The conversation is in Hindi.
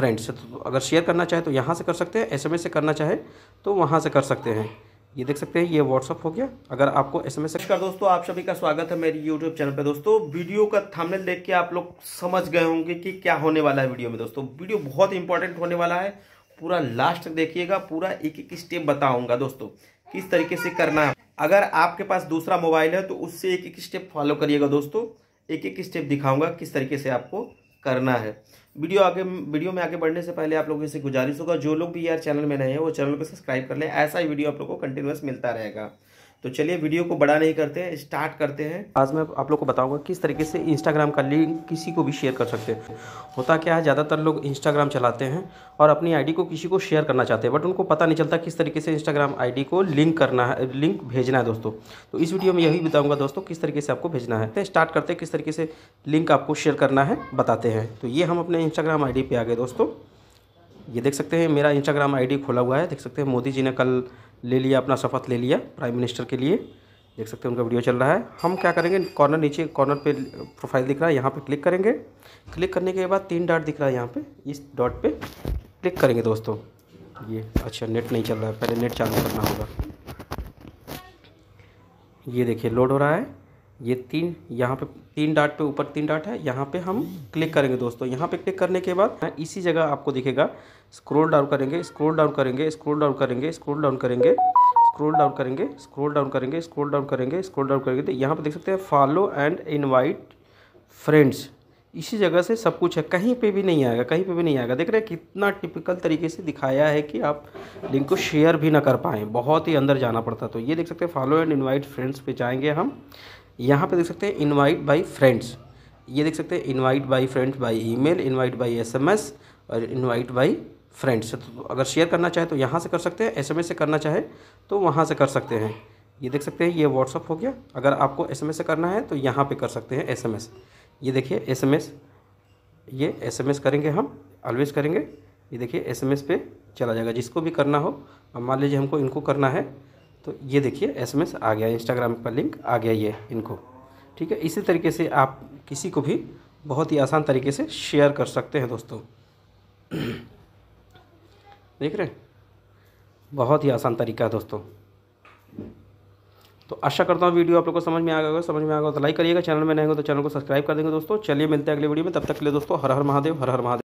फ्रेंड से तो अगर शेयर करना चाहे तो यहाँ से कर सकते हैं एसएमएस से करना चाहे तो वहाँ से कर सकते हैं ये देख सकते हैं ये व्हाट्सअप हो गया अगर आपको एस एम एस दोस्तों आप सभी का स्वागत है मेरी यूट्यूब चैनल पे दोस्तों वीडियो का थंबनेल देख के आप लोग समझ गए होंगे कि क्या होने वाला है वीडियो में दोस्तों वीडियो बहुत इंपॉर्टेंट होने वाला है पूरा लास्ट तक देखिएगा पूरा एक एक स्टेप बताऊंगा दोस्तों किस तरीके से करना है अगर आपके पास दूसरा मोबाइल है तो उससे एक एक स्टेप फॉलो करिएगा दोस्तों एक एक स्टेप दिखाऊंगा किस तरीके से आपको करना है वीडियो आगे वीडियो में आगे बढ़ने से पहले आप लोगों से गुजारिश होगा जो लोग भी यार चैनल में नए हैं वो चैनल को सब्सक्राइब कर लें ऐसा ही वीडियो आप लोग को कंटिन्यूस मिलता रहेगा तो चलिए वीडियो को बड़ा नहीं करते हैं स्टार्ट करते हैं आज मैं आप लोग को बताऊंगा किस तरीके से इंस्टाग्राम का लिंक किसी को भी शेयर कर सकते हैं होता क्या है ज़्यादातर लोग इंस्टाग्राम चलाते हैं और अपनी आईडी को किसी को शेयर करना चाहते हैं बट उनको पता नहीं चलता किस तरीके से इंस्टाग्राम आई को लिंक करना है लिंक भेजना है दोस्तों तो इस वीडियो में यही बताऊँगा दोस्तों किस तरीके से आपको भेजना है स्टार्ट करते हैं किस तरीके से लिंक आपको शेयर करना है बताते हैं तो ये हम अपने इंस्टाग्राम आई पे आ गए दोस्तों ये देख सकते हैं मेरा इंस्टाग्राम आईडी खोला हुआ है देख सकते हैं मोदी जी ने कल ले लिया अपना शपथ ले लिया प्राइम मिनिस्टर के लिए देख सकते हैं उनका वीडियो चल रहा है हम क्या करेंगे कॉर्नर नीचे कॉर्नर पे प्रोफाइल दिख रहा है यहाँ पे क्लिक करेंगे क्लिक करने के बाद तीन डॉट दिख रहा है यहाँ पर इस डॉट पर क्लिक करेंगे दोस्तों ये अच्छा नेट नहीं चल रहा है पहले नेट चालू करना होगा ये देखिए लोड हो रहा है ये तीन यहाँ पे तीन डाट पे ऊपर तीन डाट है यहाँ पे हम क्लिक करेंगे दोस्तों यहाँ पे क्लिक करने के बाद इसी जगह आपको दिखेगा स्क्रोल डाउन करेंगे स्क्रोल डाउन करेंगे स्क्रोल डाउन करेंगे स्क्रोल डाउन करेंगे स्क्रोल डाउन करेंगे स्क्रोल डाउन करेंगे स्क्रोल डाउन करेंगे स्क्रोल डाउन करेंगे तो यहाँ पर देख सकते हैं फॉलो एंड इन्वाइट फ्रेंड्स इसी जगह से सब कुछ है कहीं पे भी नहीं आएगा कहीं पे भी नहीं आएगा देख रहे हैं कितना टिपिकल तरीके से दिखाया है कि आप लिंक को शेयर भी ना कर पाएँ बहुत ही अंदर जाना पड़ता तो ये देख सकते हैं फॉलो एंड इनवाइट फ्रेंड्स पे जाएंगे हम यहाँ पे देख सकते हैं इनवाइट बाय फ्रेंड्स ये देख सकते हैं invite by friends by email invite by SMS और इनवाइट बाय फ्रेंड्स तो अगर शेयर करना चाहे तो यहाँ से कर सकते हैं एसएमएस से करना चाहे तो वहाँ से कर सकते हैं ये देख सकते हैं ये व्हाट्सअप हो गया अगर आपको एस से करना है तो यहाँ पर कर सकते हैं एस ये देखिए एस ये एस करेंगे हम ऑलवेज करेंगे ये देखिए एस पे चला जाएगा जिसको भी करना हो अब मान लीजिए हमको इनको करना है तो ये देखिए एसएमएस आ गया इंस्टाग्राम पर लिंक आ गया ये इनको ठीक है इसी तरीके से आप किसी को भी बहुत ही आसान तरीके से शेयर कर सकते हैं दोस्तों देख रहे हैं बहुत ही आसान तरीका है दोस्तों तो आशा करता हूँ वीडियो आप लोग को समझ में आ गया समझ में आ गया तो लाइक करिएगा चैनल में नहीं हो तो चैनल को सब्सक्राइब कर देंगे दोस्तों चलिए मिलते हैं अगले वीडियो में तब तक के लिए दोस्तों हर हर महादेव हर हर महादेव